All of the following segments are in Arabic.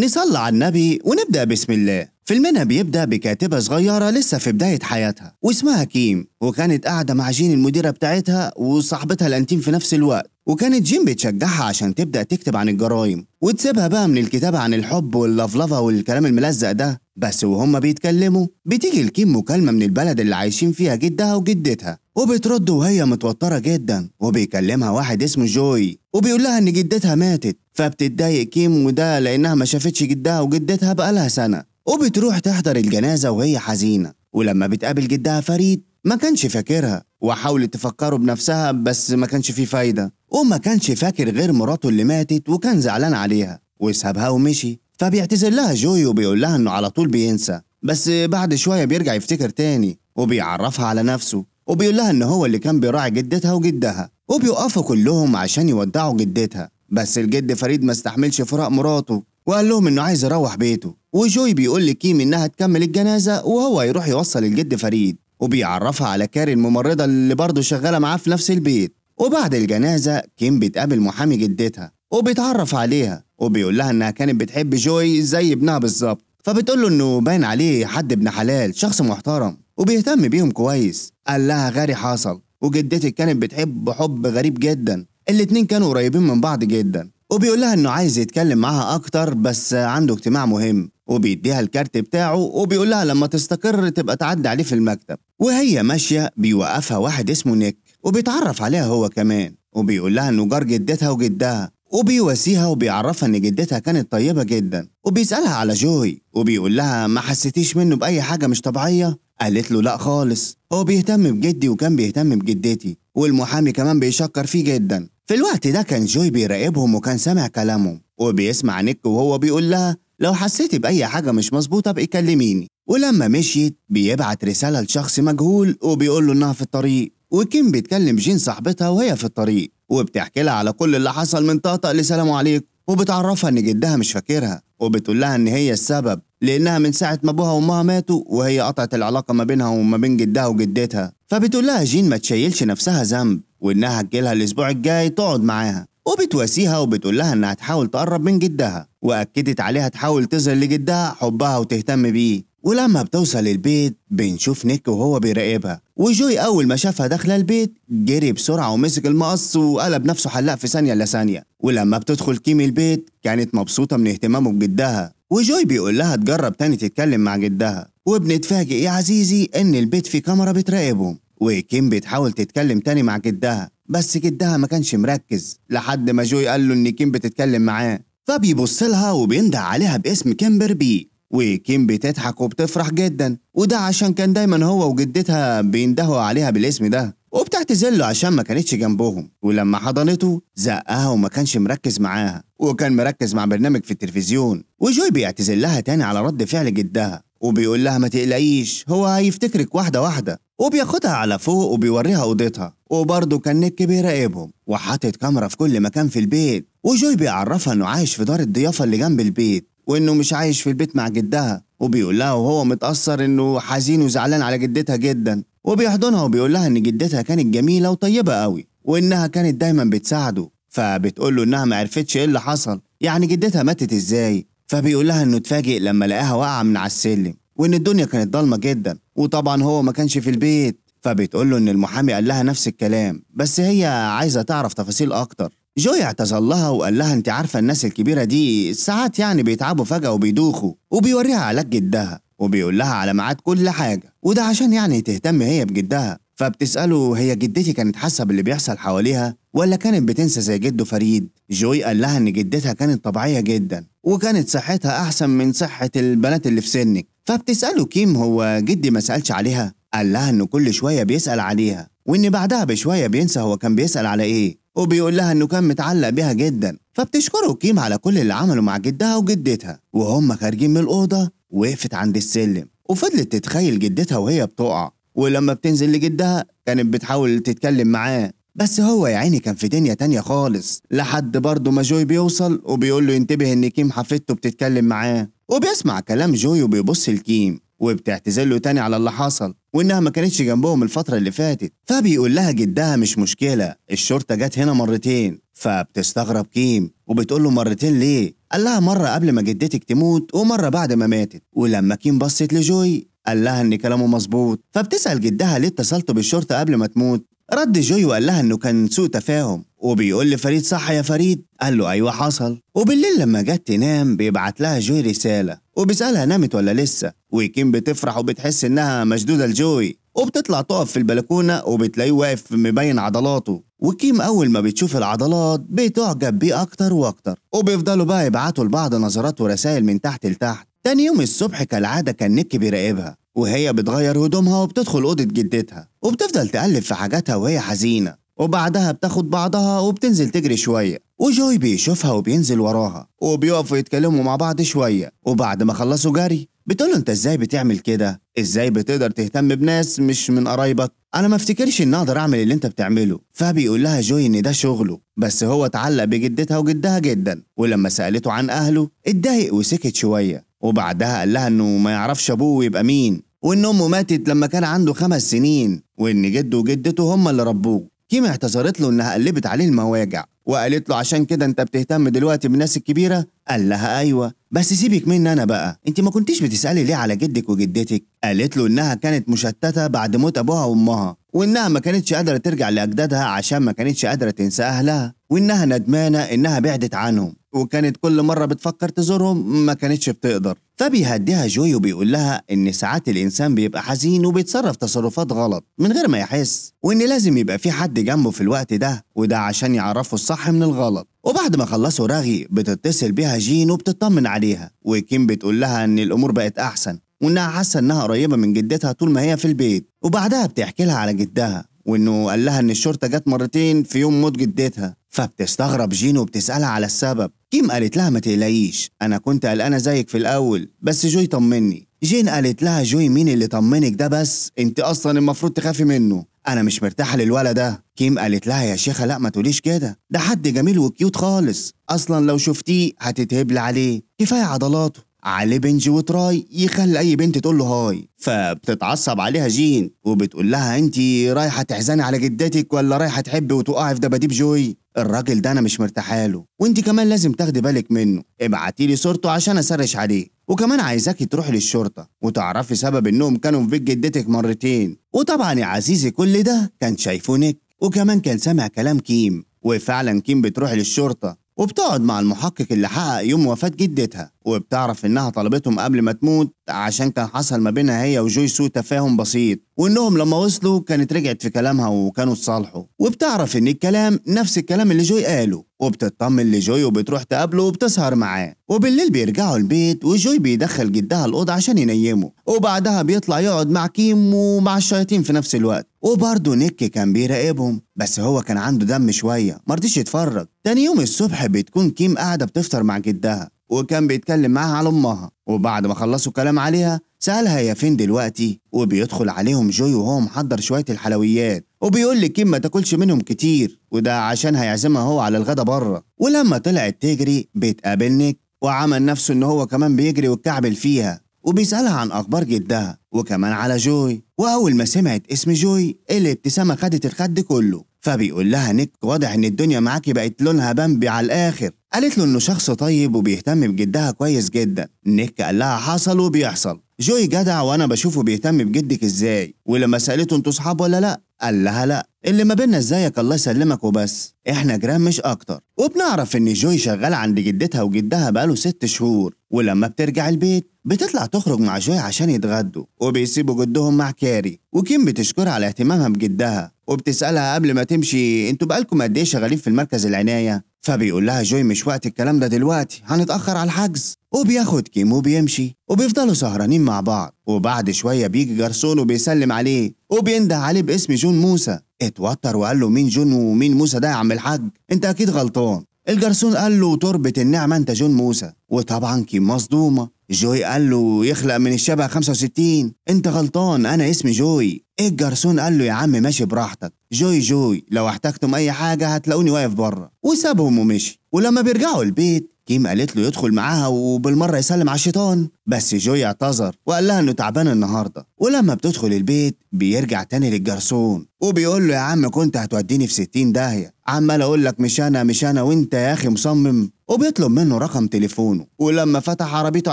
نصلي على النبي ونبدأ بسم الله فيلمنا بيبدأ بكاتبة صغيرة لسه في بداية حياتها واسمها كيم وكانت قاعدة مع جين المديرة بتاعتها وصاحبتها الأنتيم في نفس الوقت وكانت جين بتشجعها عشان تبدأ تكتب عن الجرايم وتسيبها بقى من الكتابة عن الحب واللفلفة والكلام الملزق ده بس وهما بيتكلموا بتيجي لكيم مكالمة من البلد اللي عايشين فيها جدها وجدتها وبترد وهي متوترة جدا وبيكلمها واحد اسمه جوي وبيقول لها ان جدتها ماتت فبتتضايق كيم وده لانها ما شافتش جدها وجدتها بقالها سنه وبتروح تحضر الجنازه وهي حزينه ولما بتقابل جدها فريد ما كانش فاكرها وحاولت تفكره بنفسها بس ما كانش فيه فايده وما كانش فاكر غير مراته اللي ماتت وكان زعلان عليها وسابها ومشي فبيعتذر لها جوي وبيقول لها انه على طول بينسى بس بعد شويه بيرجع يفتكر تاني وبيعرفها على نفسه وبيقول لها إن هو اللي كان بيراعي جدتها وجدها وبيوقفوا كلهم عشان يودعوا جدتها بس الجد فريد ما استحملش فراق مراته وقال لهم إنه عايز يروح بيته وجوي بيقول لكيم إنها تكمل الجنازة وهو يروح يوصل الجد فريد وبيعرفها على كاري الممرضة اللي برضه شغالة معاه في نفس البيت وبعد الجنازة كيم بتقابل محامي جدتها وبيتعرف عليها وبيقول لها إنها كانت بتحب جوي زي ابنها بالظبط فبتقول له إنه باين عليه حد ابن حلال شخص محترم وبيهتم بيهم كويس قال لها غاري حصل وجدتي كانت بتحب حب غريب جدا الاتنين كانوا قريبين من بعض جدا وبيقول لها انه عايز يتكلم معاها اكتر بس عنده اجتماع مهم وبيديها الكارت بتاعه وبيقول لها لما تستقر تبقى تعدي عليه في المكتب وهي ماشيه بيوقفها واحد اسمه نيك وبيتعرف عليها هو كمان وبيقول لها انه جار جدتها وجدها وبيواسيها وبيعرفها إن جدتها كانت طيبة جدا وبيسألها على جوي وبيقول لها ما حسيتيش منه بأي حاجة مش طبيعية قالت له لا خالص هو بيهتم بجدي وكان بيهتم بجدتي والمحامي كمان بيشكر فيه جدا في الوقت ده كان جوي بيراقبهم وكان سامع كلامهم وبيسمع نيك وهو بيقول لها لو حسيتي بأي حاجة مش مظبوطة ابقي كلميني ولما مشيت بيبعت رسالة لشخص مجهول وبيقول له إنها في الطريق وكيم بتكلم جين صاحبتها وهي في الطريق وبتحكي لها على كل اللي حصل من طقطق لسلام عليكم وبتعرفها ان جدها مش فاكرها وبتقول لها ان هي السبب لانها من ساعه ما ابوها وامها ماتوا وهي قطعت العلاقه ما بينها وما بين جدها وجدتها فبتقول لها جين ما تشيلش نفسها ذنب وانها هتجيلها الاسبوع الجاي تقعد معاها وبتواسيها وبتقول لها انها تحاول تقرب من جدها واكدت عليها تحاول تظهر لجدها حبها وتهتم بيه ولما بتوصل البيت بنشوف نيك وهو بيراقبها وجوي أول ما شافها داخلة البيت جري بسرعة ومسك المقص وقلب نفسه حلاق في ثانية إلا ثانية ولما بتدخل كيمي البيت كانت مبسوطة من اهتمامه بجدها وجوي بيقول لها تجرب تاني تتكلم مع جدها وبنتفاجئ يا عزيزي إن البيت في كاميرا بتراقبهم وكيم بتحاول تتكلم تاني مع جدها بس جدها ما كانش مركز لحد ما جوي قال له إن كيم بتتكلم معاه فبيبص لها وبينده عليها باسم كيمبر بي وكيم بتضحك وبتفرح جدا وده عشان كان دايما هو وجدتها بيندهوا عليها بالاسم ده وبتعتذر عشان ما كانتش جنبهم ولما حضنته زقها وما كانش مركز معاها وكان مركز مع برنامج في التلفزيون وجوي بيعتذر لها تاني على رد فعل جدها وبيقول لها ما تقلقيش هو هيفتكرك واحده واحده وبياخدها على فوق وبيوريها اوضتها وبرضه كان نيك بيراقبهم وحاطط كاميرا في كل مكان في البيت وجوي بيعرفها انه عايش في دار الضيافه اللي جنب البيت وانه مش عايش في البيت مع جدها وبيقول لها وهو متأثر انه حزين وزعلان على جدتها جدا وبيحضنها وبيقول لها ان جدتها كانت جميلة وطيبة قوي وانها كانت دايما بتساعده فبتقول له انها ما عرفتش ايه اللي حصل يعني جدتها ماتت ازاي فبيقول لها انه اتفاجئ لما لقاها واقعة من على السلم وان الدنيا كانت ضلمة جدا وطبعا هو ما كانش في البيت فبتقول له ان المحامي قال لها نفس الكلام بس هي عايزة تعرف تفاصيل اكتر جوي اعتذر لها وقال لها انت عارفه الناس الكبيره دي ساعات يعني بيتعبوا فجاه وبيدوخوا وبيوريها علاج جدها وبيقول لها على ميعاد كل حاجه وده عشان يعني تهتم هي بجدها فبتساله هي جدتي كانت حاسه باللي بيحصل حواليها ولا كانت بتنسى زي جده فريد جوي قال لها ان جدتها كانت طبيعيه جدا وكانت صحتها احسن من صحه البنات اللي في سنك فبتساله كيم هو جدي ما سالش عليها قال لها انه كل شويه بيسال عليها وان بعدها بشويه بينسى هو كان بيسال على ايه وبيقول لها انه كان متعلق بيها جدا فبتشكره كيم على كل اللي عمله مع جدها وجدتها وهم خارجين من الاوضه وقفت عند السلم وفضلت تتخيل جدتها وهي بتقع ولما بتنزل لجدها كانت بتحاول تتكلم معاه بس هو يا عيني كان في دنيا تانية خالص لحد برضه ما جوي بيوصل وبيقول له ينتبه ان كيم حفيدته بتتكلم معاه وبيسمع كلام جوي وبيبص لكيم وبتعتذر له تاني على اللي حصل وانها ما كانتش جنبهم الفتره اللي فاتت فبيقول لها جدها مش مشكله الشرطه جت هنا مرتين فبتستغرب كيم وبتقول له مرتين ليه قال لها مره قبل ما جدتك تموت ومره بعد ما ماتت ولما كيم بصت لجوي قال لها ان كلامه مظبوط فبتسال جدها ليه اتصلت بالشرطه قبل ما تموت رد جوي وقال لها انه كان سوء تفاهم وبيقول لفريد صح يا فريد قال له ايوه حصل وبالليل لما جت تنام بيبعت لها جوي رساله وبيسألها نامت ولا لسه وكيم بتفرح وبتحس إنها مشدودة لجوي وبتطلع تقف في البلكونة وبتلاقيه واقف مبين عضلاته وكيم أول ما بتشوف العضلات بتعجب بيه أكتر وأكتر وبيفضلوا بقى يبعتوا لبعض نظرات ورسائل من تحت لتحت تاني يوم الصبح كالعادة كان نيك بيراقبها وهي بتغير هدومها وبتدخل أوضة جدتها وبتفضل تقلب في حاجاتها وهي حزينة وبعدها بتاخد بعضها وبتنزل تجري شوية وجوي بيشوفها وبينزل وراها وبيقفوا يتكلموا مع بعض شوية وبعد ما خلصوا جري بتقوله انت ازاي بتعمل كده ازاي بتقدر تهتم بناس مش من قرايبك انا ما افتكرش ان اقدر اعمل اللي انت بتعمله فبيقول لها جوي ان ده شغله بس هو اتعلق بجدتها وجدها جدا ولما سالته عن اهله اتضايق وسكت شويه وبعدها قال لها انه ما يعرفش ابوه ويبقى مين وان امه ماتت لما كان عنده خمس سنين وان جده وجدته هم اللي ربوه كيما اعتذرت له انها قلبت عليه المواجع وقالت له عشان كده انت بتهتم دلوقتي بالناس الكبيره قال لها ايوه بس سيبك مني انا بقى انت ما كنتيش بتسالي ليه على جدك وجدتك قالت له انها كانت مشتته بعد موت ابوها وامها وانها ما كانتش قادره ترجع لاجدادها عشان ما كانتش قادره تنسى اهلها وإنها ندمانة إنها بعدت عنهم وكانت كل مرة بتفكر تزورهم ما كانتش بتقدر فبيهديها جوي وبيقول لها إن ساعات الإنسان بيبقى حزين وبيتصرف تصرفات غلط من غير ما يحس وإن لازم يبقى في حد جنبه في الوقت ده وده عشان يعرفه الصح من الغلط وبعد ما خلصوا رغي بتتصل بيها جين وبتطمن عليها وكيم بتقول لها إن الأمور بقت أحسن وإنها حاسة إنها قريبة من جدتها طول ما هي في البيت وبعدها بتحكي لها على جدها وإنه قال لها إن الشرطة جت مرتين في يوم موت جدتها فبتستغرب جين وبتسألها على السبب كيم قالت لها ما تقلقيش أنا كنت قلقانة زيك في الأول بس جوي طمني جين قالت لها جوي مين اللي طمنك ده بس انت أصلا المفروض تخافي منه أنا مش مرتاحة للولد ده كيم قالت لها يا شيخة لا ما تقوليش كده ده حد جميل وكيوت خالص أصلا لو شفتيه هتتهبل عليه كفاية عضلاته عليه بنج وتراي يخلي أي بنت تقول له هاي فبتتعصب عليها جين وبتقول لها أنت رايحة تحزني على جدتك ولا رايحة تحبي وتقعي في دباديب جوي الراجل ده انا مش مرتاحه له وانت كمان لازم تاخدي بالك منه ابعتي لي صورته عشان اسرش عليه وكمان عايزاكي تروحي للشرطه وتعرفي سبب انهم كانوا في جدتك مرتين وطبعا يا عزيزي كل ده كان شايفونك وكمان كان سامع كلام كيم وفعلا كيم بتروح للشرطه وبتقعد مع المحقق اللي حقق يوم وفاه جدتها وبتعرف انها طلبتهم قبل ما تموت عشان كان حصل ما بينها هي وجوي سوء تفاهم بسيط وانهم لما وصلوا كانت رجعت في كلامها وكانوا اتصالحوا وبتعرف ان الكلام نفس الكلام اللي جوي قاله وبتطمن لجوي وبتروح تقابله وبتسهر معاه وبالليل بيرجعوا البيت وجوي بيدخل جدها الأوضة عشان ينيمه وبعدها بيطلع يقعد مع كيم ومع الشياطين في نفس الوقت وبرضه نيك كان بيراقبهم بس هو كان عنده دم شوية مرضيش يتفرج تاني يوم الصبح بتكون كيم قاعدة بتفطر مع جدها وكان بيتكلم معاها على امها وبعد ما خلصوا كلام عليها سألها يا فين دلوقتي وبيدخل عليهم جوي وهو محضر شوية الحلويات وبيقول كيم ما تاكلش منهم كتير وده عشان هيعزمها هو على الغدا بره ولما طلعت تجري بتقابل نيك وعمل نفسه ان هو كمان بيجري واتكعبل فيها وبيسألها عن أخبار جدها وكمان على جوي وأول ما سمعت اسم جوي الابتسامة خدت الخد كله فبيقول لها نيك واضح ان الدنيا معاكي بقت لونها بامبي على الاخر قالت له انه شخص طيب وبيهتم بجدها كويس جدا نيك قال لها حصل وبيحصل جوي جدع وانا بشوفه بيهتم بجدك ازاي ولما سالته انتوا صحاب ولا لا قال لها لا اللي ما بينا ازيك الله يسلمك وبس احنا جيران مش اكتر وبنعرف ان جوي شغال عند جدتها وجدها بقاله ست شهور ولما بترجع البيت بتطلع تخرج مع جوي عشان يتغدوا وبيسيبوا جدهم مع كاري وكيم بتشكرها على اهتمامها بجدها وبتسألها قبل ما تمشي انتوا بقالكم قد ايه شغالين في المركز العناية فبيقول لها جوي مش وقت الكلام ده دلوقتي هنتأخر على الحجز وبياخد كيم وبيمشي وبيفضلوا سهرانين مع بعض وبعد شوية بيجي جرسون وبيسلم عليه وبينده عليه باسم جون موسى اتوتر وقال له مين جون ومين موسى ده يا عم الحاج انت اكيد غلطان الجرسون قال له تربة النعمة انت جون موسى وطبعا كيم مصدومة جوي قال له يخلق من الشبه 65 انت غلطان انا اسمي جوي ايه الجرسون قال له يا عم ماشي براحتك جوي جوي لو احتاجتم اي حاجه هتلاقوني واقف بره وسابهم ومشي ولما بيرجعوا البيت كيم قالت له يدخل معاها وبالمره يسلم على الشيطان بس جوي اعتذر وقال لها انه تعبان النهارده ولما بتدخل البيت بيرجع تاني للجرسون وبيقول له يا عم كنت هتوديني في 60 داهيه عمال اقول لك مش انا مش انا وانت يا اخي مصمم وبيطلب منه رقم تليفونه ولما فتح عربيته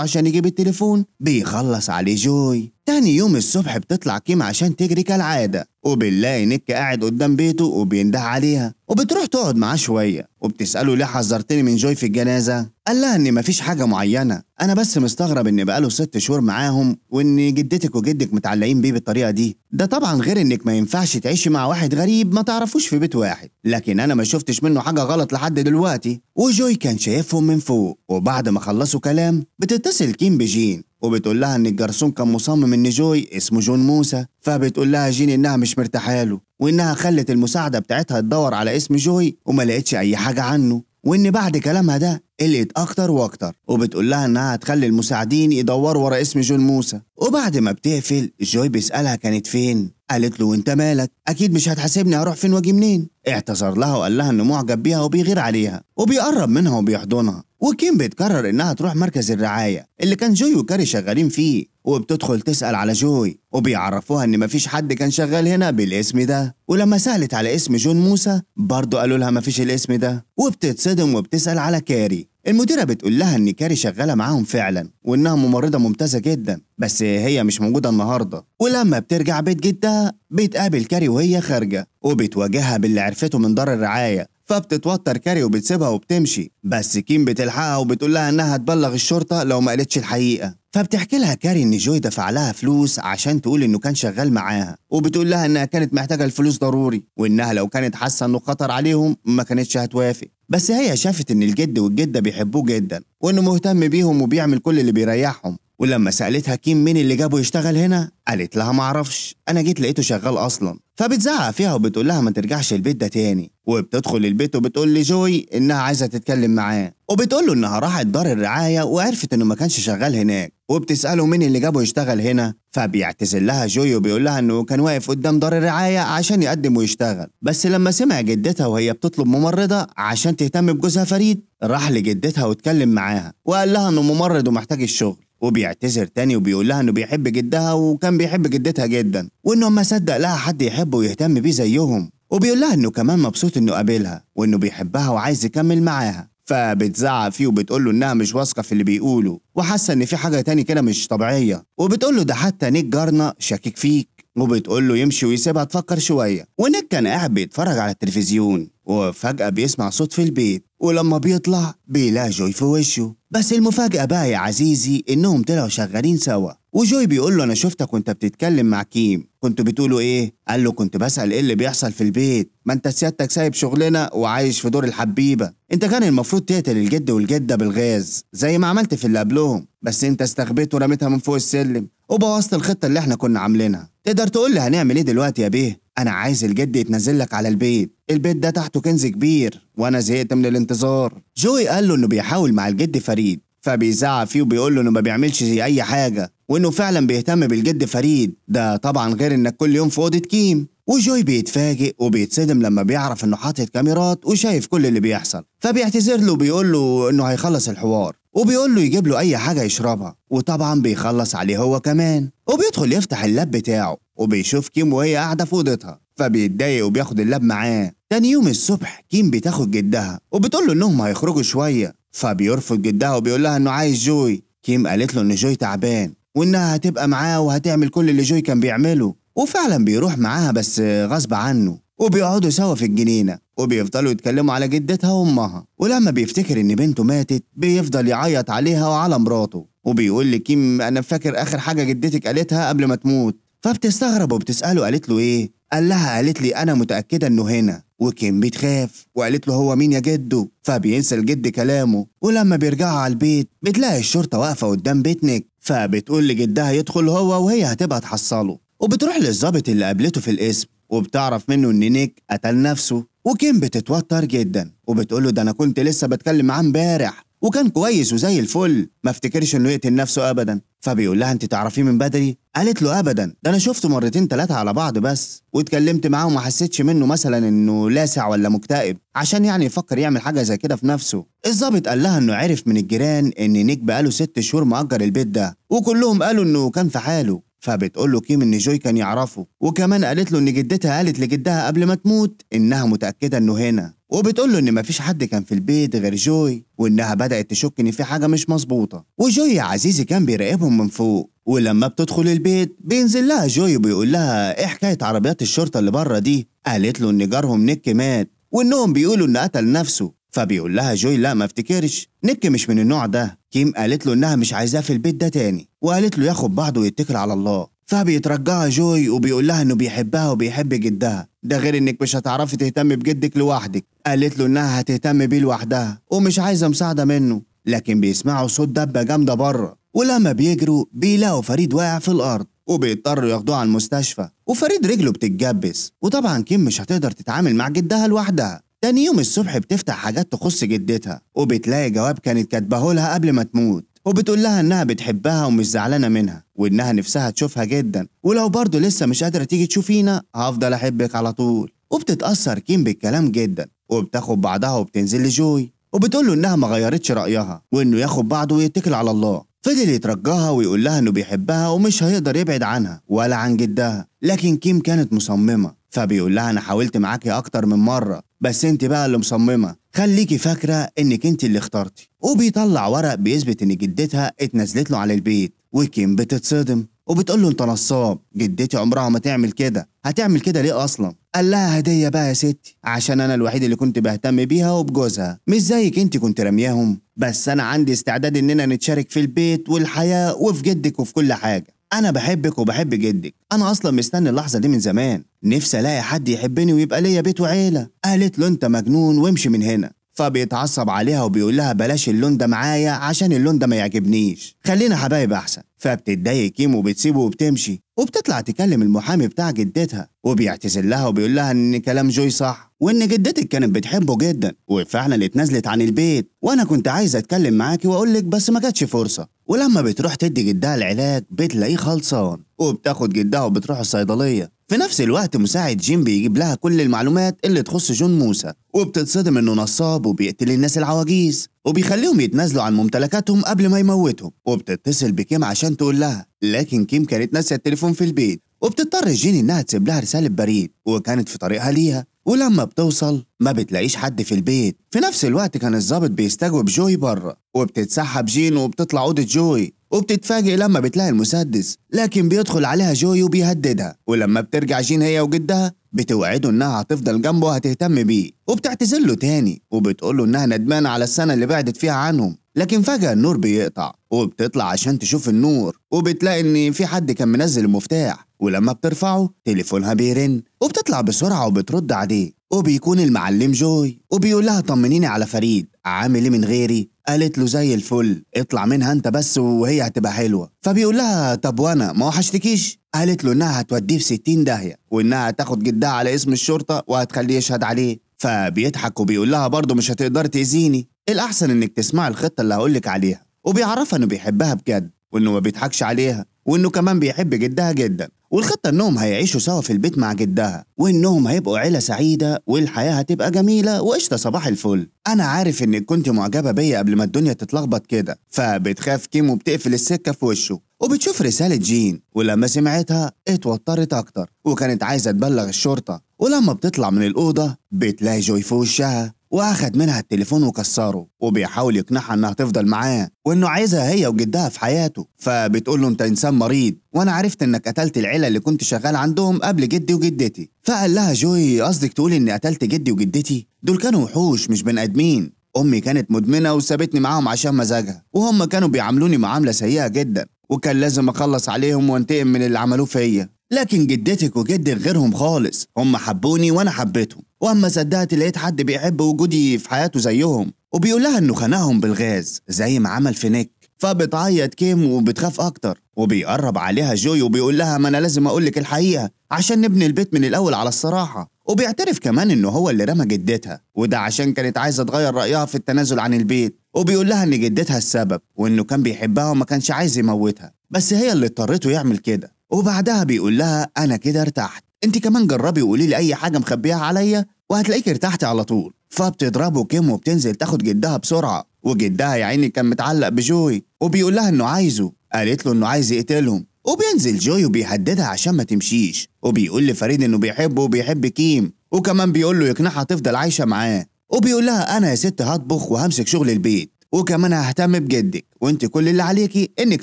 عشان يجيب التليفون بيخلص عليه جوي تاني يوم الصبح بتطلع كيم عشان تجري كالعادة وبنلاقي نيك قاعد قدام بيته وبينده عليها وبتروح تقعد معاه شوية وبتسأله ليه حذرتني من جوي في الجنازة قال لها إن مفيش حاجة معينة أنا بس مستغرب إن بقاله ست شهور معاهم وإن جدتك وجدك متعلقين بيه بالطريقة دي ده طبعا غير إنك ما ينفعش تعيشي مع واحد غريب ما تعرفوش في بيت واحد لكن أنا ما شفتش منه حاجة غلط لحد دلوقتي وجوي كان شايفهم من فوق وبعد ما خلصوا كلام بتتصل كيم بجين وبتقول لها ان الجرسون كان مصمم ان جوي اسمه جون موسى فبتقول لها جين انها مش مرتاحه له وانها خلت المساعده بتاعتها تدور على اسم جوي وما لقتش اي حاجه عنه وان بعد كلامها ده قلقت اكتر واكتر وبتقول لها انها هتخلي المساعدين يدوروا ورا اسم جون موسى وبعد ما بتقفل جوي بيسالها كانت فين قالت له انت مالك اكيد مش هتحاسبني هروح فين واجي منين اعتذر لها وقال لها انه معجب بيها وبيغير عليها وبيقرب منها وبيحضنها وكيم بتكرر انها تروح مركز الرعايه اللي كان جوي وكاري شغالين فيه وبتدخل تسال على جوي وبيعرفوها ان مفيش حد كان شغال هنا بالاسم ده ولما سالت على اسم جون موسى برضه قالوا لها مفيش الاسم ده وبتتصدم وبتسال على كاري المديره بتقول لها ان كاري شغاله معاهم فعلا وانها ممرضه ممتازه جدا بس هي مش موجوده النهارده ولما بترجع بيت جدها بتقابل كاري وهي خارجه وبتواجهها باللي عرفته من دار الرعايه فبتتوتر كاري وبتسيبها وبتمشي بس كيم بتلحقها وبتقول لها انها تبلغ الشرطه لو ما قالتش الحقيقه فبتحكي لها كاري ان جوي دفع لها فلوس عشان تقول انه كان شغال معاها وبتقول لها انها كانت محتاجه الفلوس ضروري وانها لو كانت حاسه انه خطر عليهم ما كانتش هتوافق بس هي شافت إن الجد والجدة بيحبوه جدا وإنه مهتم بيهم وبيعمل كل اللي بيريحهم ولما سالتها كيم مين اللي جابه يشتغل هنا قالت لها معرفش انا جيت لقيته شغال اصلا فبتزعق فيها وبتقول لها ما ترجعش البيت ده تاني وبتدخل البيت وبتقول لجوي انها عايزه تتكلم معاه وبتقول له انها راحت دار الرعايه وعرفت انه ما كانش شغال هناك وبتساله مين اللي جابه يشتغل هنا فبيعتذر لها جوي وبيقول لها انه كان واقف قدام دار الرعايه عشان يقدم ويشتغل بس لما سمع جدتها وهي بتطلب ممرضه عشان تهتم بجوزها فريد راح لجدتها واتكلم معاها وقال لها انه ممرض ومحتاج الشغل وبيعتذر تاني وبيقول لها انه بيحب جدها وكان بيحب جدتها جدا وانه ما صدق لها حد يحبه ويهتم بيه زيهم وبيقول لها انه كمان مبسوط انه قابلها وانه بيحبها وعايز يكمل معاها فبتزعق فيه وبتقول له انها مش واثقه في اللي بيقوله وحاسه ان في حاجه تاني كده مش طبيعيه وبتقول له ده حتى نيك جارنا شاكك فيك وبتقول له يمشي ويسيبها تفكر شويه ونيك كان قاعد بيتفرج على التلفزيون وفجاه بيسمع صوت في البيت ولما بيطلع بيلاقي جوي في وشه بس المفاجأة بقى يا عزيزي إنهم طلعوا شغالين سوا وجوي بيقول له أنا شفتك وأنت بتتكلم مع كيم كنت بتقولوا إيه؟ قال له كنت بسأل إيه اللي بيحصل في البيت ما أنت سيادتك سايب شغلنا وعايش في دور الحبيبة أنت كان المفروض تقتل الجد والجدة بالغاز زي ما عملت في اللي قبلهم بس أنت استخبيت ورميتها من فوق السلم وبوظت الخطة اللي إحنا كنا عاملينها تقدر تقول لي هنعمل إيه دلوقتي يا بيه؟ انا عايز الجد يتنزل لك على البيت البيت ده تحته كنز كبير وانا زهقت من الانتظار جوي قال له انه بيحاول مع الجد فريد فبيزعق فيه وبيقول له انه ما بيعملش زي اي حاجه وانه فعلا بيهتم بالجد فريد ده طبعا غير انك كل يوم في اوضه كيم وجوي بيتفاجئ وبيتصدم لما بيعرف انه حاطط كاميرات وشايف كل اللي بيحصل فبيعتذر له وبيقول له انه هيخلص الحوار وبيقول له يجيب له أي حاجة يشربها وطبعا بيخلص عليه هو كمان وبيدخل يفتح اللاب بتاعه وبيشوف كيم وهي قاعدة في أوضتها فبيتضايق وبياخد اللاب معاه تاني يوم الصبح كيم بتاخد جدها وبتقول له إنهم هيخرجوا شوية فبيرفض جدها وبيقول لها إنه عايز جوي كيم قالت له إن جوي تعبان وإنها هتبقى معاه وهتعمل كل اللي جوي كان بيعمله وفعلا بيروح معاها بس غصب عنه وبيقعدوا سوا في الجنينة وبيفضلوا يتكلموا على جدتها وامها ولما بيفتكر ان بنته ماتت بيفضل يعيط عليها وعلى مراته وبيقول لكيم انا فاكر اخر حاجه جدتك قالتها قبل ما تموت فبتستغرب وبتساله قالت له ايه قال لها قالت لي انا متاكده انه هنا وكيم بتخاف وقالت له هو مين يا جده فبينسى الجد كلامه ولما بيرجعوا على البيت بتلاقي الشرطه واقفه قدام بيت نيك فبتقول لجدها يدخل هو وهي هتبقى تحصله وبتروح للظابط اللي قابلته في القسم وبتعرف منه ان نيك قتل نفسه وكيم بتتوتر جدا وبتقول له ده انا كنت لسه بتكلم معاه امبارح وكان كويس وزي الفل ما افتكرش انه يقتل نفسه ابدا فبيقول لها انت تعرفيه من بدري قالت له ابدا ده انا شفته مرتين ثلاثه على بعض بس واتكلمت معاه وما حسيتش منه مثلا انه لاسع ولا مكتئب عشان يعني يفكر يعمل حاجه زي كده في نفسه الظابط قال لها انه عرف من الجيران ان نيك بقاله ست شهور مأجر البيت ده وكلهم قالوا انه كان في حاله فبتقول له كيم ان جوي كان يعرفه وكمان قالت له ان جدتها قالت لجدها قبل ما تموت انها متاكده انه هنا وبتقول له ان مفيش حد كان في البيت غير جوي وانها بدات تشك ان في حاجه مش مظبوطه وجوي يا عزيزي كان بيراقبهم من فوق ولما بتدخل البيت بينزل لها جوي وبيقول لها ايه حكايه عربيات الشرطه اللي بره دي قالت له ان جارهم نيك مات وانهم بيقولوا ان قتل نفسه فبيقول لها جوي لا ما افتكرش نبكي مش من النوع ده كيم قالت له انها مش عايزاه في البيت ده تاني وقالت له ياخد بعضه ويتكل على الله فبيترجعها جوي وبيقول لها انه بيحبها وبيحب جدها ده غير انك مش هتعرفي تهتمي بجدك لوحدك قالت له انها هتهتم بيه لوحدها ومش عايزه مساعده منه لكن بيسمعوا صوت دبه جامده بره ولما بيجروا بيلاقوا فريد واقع في الارض وبيضطروا ياخدوه على المستشفى وفريد رجله بتتجبس وطبعا كيم مش هتقدر تتعامل مع جدها لوحدها تاني يوم الصبح بتفتح حاجات تخص جدتها وبتلاقي جواب كانت كاتباه لها قبل ما تموت وبتقول لها انها بتحبها ومش زعلانه منها وانها نفسها تشوفها جدا ولو برضه لسه مش قادره تيجي تشوفينا هفضل احبك على طول وبتتاثر كيم بالكلام جدا وبتاخد بعضها وبتنزل لجوي وبتقول له انها ما غيرتش رايها وانه ياخد بعضه ويتكل على الله فضل يترجاها ويقول لها انه بيحبها ومش هيقدر يبعد عنها ولا عن جدها لكن كيم كانت مصممه فبيقول لها انا حاولت معاكي اكتر من مره بس انت بقى اللي مصممه خليكي فاكره انك انت اللي اخترتي وبيطلع ورق بيثبت ان جدتها اتنزلت له على البيت وكيم بتتصدم وبتقول له انت نصاب جدتي عمرها ما تعمل كده هتعمل كده ليه اصلا قال لها هديه بقى يا ستي عشان انا الوحيد اللي كنت بهتم بيها وبجوزها مش زيك انت كنت رمياهم بس انا عندي استعداد اننا نتشارك في البيت والحياه وفي جدك وفي كل حاجه انا بحبك وبحب جدك انا اصلا مستني اللحظه دي من زمان نفسي الاقي حد يحبني ويبقى ليا بيت وعيله قالت له انت مجنون وامشي من هنا فبيتعصب عليها وبيقول لها بلاش اللون ده معايا عشان اللون ده ما يعجبنيش خلينا حبايب احسن فبتتضايق كيم وبتسيبه وبتمشي وبتطلع تكلم المحامي بتاع جدتها وبيعتذر لها وبيقول لها ان كلام جوي صح وان جدتك كانت بتحبه جدا وفعلا اتنازلت عن البيت وانا كنت عايز اتكلم معاكي واقول لك بس ما جاتش فرصه ولما بتروح تدي جدها العلاج بتلاقيه خلصان وبتاخد جدها وبتروح الصيدليه في نفس الوقت مساعد جيم بيجيب لها كل المعلومات اللي تخص جون موسى وبتتصدم انه نصاب وبيقتل الناس العواجيز وبيخليهم يتنازلوا عن ممتلكاتهم قبل ما يموتهم وبتتصل بكيم عشان تقول لها لكن كيم كانت ناسيه التليفون في البيت وبتضطر جيني انها تسيب لها رساله بريد وكانت في طريقها ليها ولما بتوصل ما بتلاقيش حد في البيت في نفس الوقت كان الظابط بيستجوب جوي بره وبتتسحب جين وبتطلع اوضه جوي وبتتفاجئ لما بتلاقي المسدس لكن بيدخل عليها جوي وبيهددها ولما بترجع جين هي وجدها بتوعده انها هتفضل جنبه وهتهتم بيه وبتعتذر له تاني وبتقول له انها ندمانه على السنه اللي بعدت فيها عنهم لكن فجأة النور بيقطع وبتطلع عشان تشوف النور وبتلاقي ان في حد كان منزل المفتاح ولما بترفعه تليفونها بيرن وبتطلع بسرعة وبترد عليه وبيكون المعلم جوي وبيقول لها طمنيني على فريد عامل ايه من غيري قالت له زي الفل اطلع منها انت بس وهي هتبقى حلوه فبيقول لها طب وانا ما وحشتكيش قالت له انها هتوديه في 60 داهيه وانها هتاخد جدها على اسم الشرطه وهتخليه يشهد عليه فبيضحك وبيقول لها برضه مش هتقدر تاذيني الاحسن انك تسمعي الخطه اللي هقولك عليها وبيعرفها انه بيحبها بجد وانه ما بيضحكش عليها وانه كمان بيحب جدها جدا والخطة إنهم هيعيشوا سوا في البيت مع جدها وإنهم هيبقوا عيلة سعيدة والحياة هتبقى جميلة وقشطة صباح الفل أنا عارف إنك كنت معجبة بيا قبل ما الدنيا تتلخبط كده فبتخاف كيم وبتقفل السكة في وشه وبتشوف رسالة جين ولما سمعتها اتوترت أكتر وكانت عايزة تبلغ الشرطة ولما بتطلع من الأوضة بتلاقي جوي في وشها واخد منها التليفون وكسره وبيحاول يقنعها انها تفضل معاه وانه عايزها هي وجدها في حياته فبتقول له انت انسان مريض وانا عرفت انك قتلت العيله اللي كنت شغال عندهم قبل جدي وجدتي فقال لها جوي قصدك تقول اني قتلت جدي وجدتي دول كانوا وحوش مش بني ادمين امي كانت مدمنه وسابتني معاهم عشان مزاجها وهم كانوا بيعاملوني معامله سيئه جدا وكان لازم اخلص عليهم وانتقم من اللي عملوه فيا لكن جدتك وجدك غيرهم خالص هم حبوني وانا حبيتهم واما صدقت لقيت حد بيحب وجودي في حياته زيهم وبيقول لها انه خانقهم بالغاز زي ما عمل في نيك فبتعيط كيم وبتخاف اكتر وبيقرب عليها جوي وبيقول لها ما انا لازم اقول لك الحقيقه عشان نبني البيت من الاول على الصراحه وبيعترف كمان انه هو اللي رمى جدتها وده عشان كانت عايزه تغير رايها في التنازل عن البيت وبيقول لها ان جدتها السبب وانه كان بيحبها وما كانش عايز يموتها بس هي اللي اضطرته يعمل كده وبعدها بيقول لها أنا كده ارتحت أنت كمان جربي وقولي لي أي حاجة مخبيها عليا وهتلاقيك ارتحتي على طول فبتضربه كيم وبتنزل تاخد جدها بسرعة وجدها يا عيني كان متعلق بجوي وبيقول لها إنه عايزه قالت له إنه عايز يقتلهم وبينزل جوي وبيهددها عشان ما تمشيش وبيقول لفريد إنه بيحبه وبيحب كيم وكمان بيقول له يقنعها تفضل عايشة معاه وبيقول لها أنا يا ست هطبخ وهمسك شغل البيت وكمان ههتم بجدك وانت كل اللي عليكي انك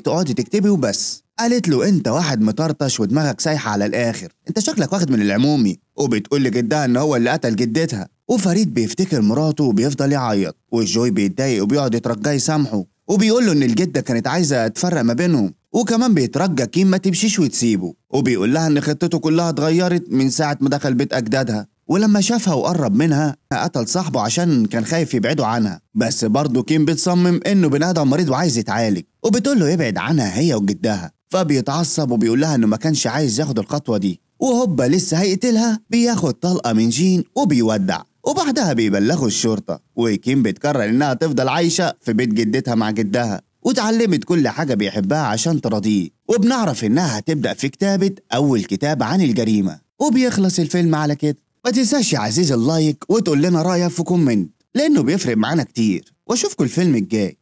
تقعدي تكتبي وبس قالت له انت واحد مطرطش ودماغك سايحه على الاخر انت شكلك واخد من العمومي وبتقول لجدها ان هو اللي قتل جدتها وفريد بيفتكر مراته وبيفضل يعيط والجوي بيتضايق وبيقعد يترجاه يسامحه وبيقول له ان الجده كانت عايزه تفرق ما بينهم وكمان بيترجى كيم ما تمشيش وتسيبه وبيقول لها ان خطته كلها اتغيرت من ساعه ما دخل بيت اجدادها ولما شافها وقرب منها قتل صاحبه عشان كان خايف يبعده عنها بس برضه كيم بتصمم انه بني ادم مريض وعايز يتعالج وبتقول له يبعد عنها هي وجدها فبيتعصب وبيقول لها انه ما كانش عايز ياخد الخطوه دي وهوبا لسه هيقتلها بياخد طلقه من جين وبيودع وبعدها بيبلغوا الشرطه وكيم بتكرر انها تفضل عايشه في بيت جدتها مع جدها وتعلمت كل حاجه بيحبها عشان ترضيه وبنعرف انها هتبدا في كتابه اول كتاب عن الجريمه وبيخلص الفيلم على كده ما تنساش يا عزيزي اللايك وتقول لنا رايك في كومنت لانه بيفرق معانا كتير واشوفكم الفيلم الجاي